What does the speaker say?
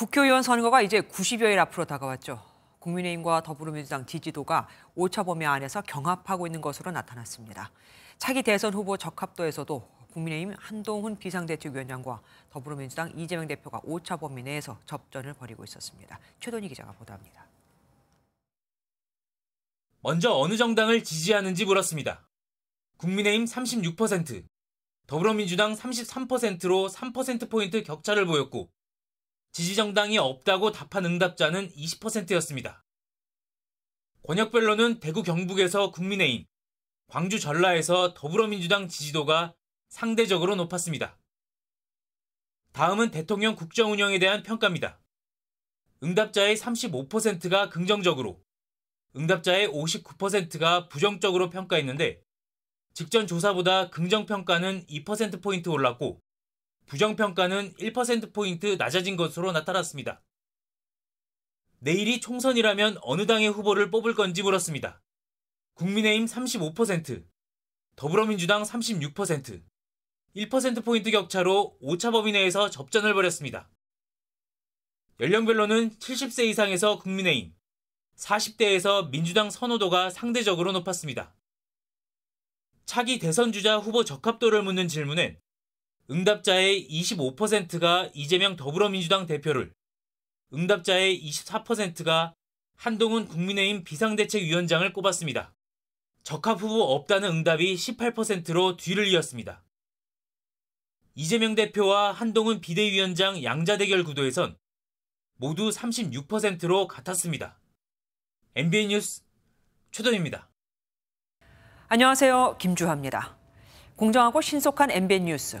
국회의원 선거가 이제 90여일 앞으로 다가왔죠. 국민의힘과 더불어민주당 지지도가 5차 범위 안에서 경합하고 있는 것으로 나타났습니다. 차기 대선 후보 적합도에서도 국민의힘 한동훈 비상대책위원장과 더불어민주당 이재명 대표가 5차 범위 내에서 접전을 벌이고 있었습니다. 최돈희 기자가 보도합니다. 먼저 어느 정당을 지지하는지 물었습니다. 국민의힘 36%, 더불어민주당 33%로 3%포인트 격차를 보였고 지지정당이 없다고 답한 응답자는 20%였습니다. 권역별로는 대구 경북에서 국민의힘, 광주 전라에서 더불어민주당 지지도가 상대적으로 높았습니다. 다음은 대통령 국정 운영에 대한 평가입니다. 응답자의 35%가 긍정적으로, 응답자의 59%가 부정적으로 평가했는데, 직전 조사보다 긍정평가는 2%포인트 올랐고, 부정평가는 1%포인트 낮아진 것으로 나타났습니다. 내일이 총선이라면 어느 당의 후보를 뽑을 건지 물었습니다. 국민의힘 35%, 더불어민주당 36%, 1%포인트 격차로 5차 범위 내에서 접전을 벌였습니다. 연령별로는 70세 이상에서 국민의힘, 40대에서 민주당 선호도가 상대적으로 높았습니다. 차기 대선주자 후보 적합도를 묻는 질문엔 응답자의 25%가 이재명 더불어민주당 대표를, 응답자의 24%가 한동훈 국민의힘 비상대책위원장을 꼽았습니다. 적합 후보 없다는 응답이 18%로 뒤를 이었습니다. 이재명 대표와 한동훈 비대위원장 양자 대결 구도에선 모두 36%로 같았습니다. MBN 뉴스 최동입니다. 안녕하세요. 김주화입니다. 공정하고 신속한 MBN 뉴스.